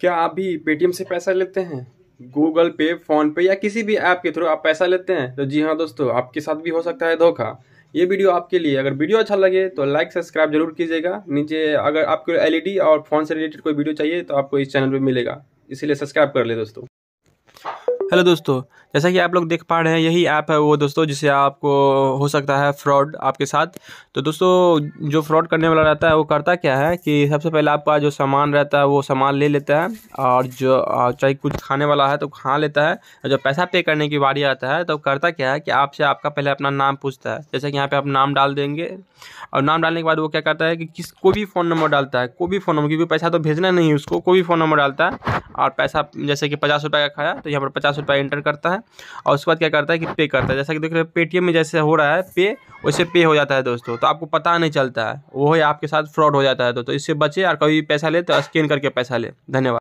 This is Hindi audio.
क्या आप भी पेटीएम से पैसा लेते हैं गूगल पे फोन पे या किसी भी ऐप के थ्रू आप पैसा लेते हैं तो जी हाँ दोस्तों आपके साथ भी हो सकता है धोखा ये वीडियो आपके लिए अगर वीडियो अच्छा लगे तो लाइक सब्सक्राइब जरूर कीजिएगा नीचे अगर आपको एलईडी और फोन से रिलेटेड कोई वीडियो चाहिए तो आपको इस चैनल पर मिलेगा इसीलिए सब्सक्राइब कर ले दोस्तों हेलो दोस्तों जैसा कि आप लोग देख पा रहे हैं यही ऐप है वो दोस्तों जिसे आपको हो सकता है फ्रॉड आपके साथ तो दोस्तों जो फ्रॉड करने वाला रहता है वो करता क्या है कि सबसे पहले आपका जो सामान रहता है वो सामान ले लेता है और जो चाहे कुछ खाने वाला है तो खा लेता है और जब पैसा पे करने की बारी आता है तो करता क्या है कि आपसे आपका पहले अपना नाम पूछता है जैसे कि यहाँ पर आप नाम डाल देंगे और नाम डालने के बाद वो क्या करता है कि किस कोई भी फ़ोन नंबर डालता है कोई भी फ़ोन नंबर क्योंकि पैसा तो भेजना नहीं उसको कोई भी फ़ोन नंबर डालता है और पैसा जैसे कि पचास रुपये का खाया तो यहाँ पर पचास रुपये इंटर करता है और उसके बाद क्या करता है कि पे करता है जैसा कि देख रहे हो पेटीएम में जैसे हो रहा है पे वैसे पे हो जाता है दोस्तों तो आपको पता नहीं चलता है वो है आपके साथ फ्रॉड हो जाता है दोस्तों इससे बचे और कभी पैसा ले तो स्कैन करके पैसा ले धन्यवाद